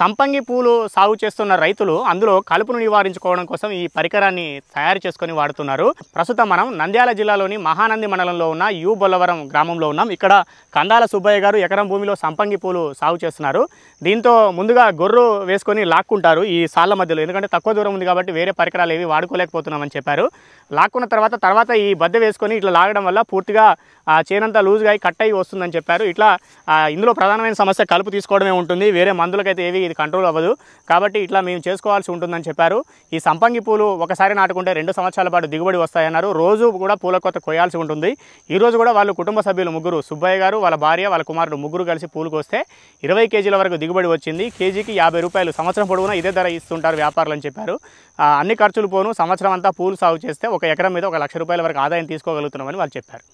సంపంగి పూలు సాగు చేస్తున్న రైతులు అందులో కలుపును నివారించుకోవడం కోసం ఈ పరికరాన్ని తయారు చేసుకొని వాడుతున్నారు ప్రస్తుతం మనం నంద్యాల జిల్లాలోని మహానంది మండలంలో ఉన్న యు బొల్లవరం గ్రామంలో ఉన్నాం ఇక్కడ కందాల సుబ్బయ్య గారు ఎకరం భూమిలో సంపంగి పూలు సాగు చేస్తున్నారు దీంతో ముందుగా గొర్రు వేసుకొని లాక్కుంటారు ఈ సాళ్ళ మధ్యలో ఎందుకంటే తక్కువ దూరం ఉంది కాబట్టి వేరే పరికరాలు ఏవి వాడుకోలేకపోతున్నామని చెప్పారు లాక్కున్న తర్వాత తర్వాత ఈ బద్దె వేసుకొని ఇట్లా లాగడం వల్ల పూర్తిగా చేనంతా లూజ్గా కట్ అయి వస్తుందని చెప్పారు ఇట్లా ఇందులో ప్రధానమైన సమస్య కలుపు తీసుకోవడమే ఉంటుంది వేరే మందులకైతే ఏవి ఇది కంట్రోల్ అవ్వదు కాబట్టి ఇట్లా మేము చేసుకోవాల్సి ఉంటుందని చెప్పారు ఈ సంపంగి పూలు ఒకసారి నాటుకుంటే రెండు సంవత్సరాల పాటు దిగుబడి వస్తాయన్నారు రోజు కూడా పూల కొత్త కొయ్యాల్సి ఉంటుంది ఈరోజు కూడా వాళ్ళు కుటుంబ సభ్యులు ముగ్గురు సుబ్బయ్య గారు వాళ్ళ భార్య వాళ్ళ కుమారుడు ముగ్గురు కలిసి పూలు కోస్తే ఇరవై కేజీల వరకు దిగుబడి వచ్చింది కేజీకి యాభై రూపాయలు సంవత్సరం పొడవునా ఇదే ధర ఇస్తుంటారు వ్యాపారులు అని చెప్పారు అన్ని ఖర్చులు పోను సంవత్సరం అంతా పూలు సాగు చేస్తే ఒక ఎకరం మీద ఒక లక్ష రూపాయల వరకు ఆదాయం తీసుకోగలుగుతున్నామని వాళ్ళు చెప్పారు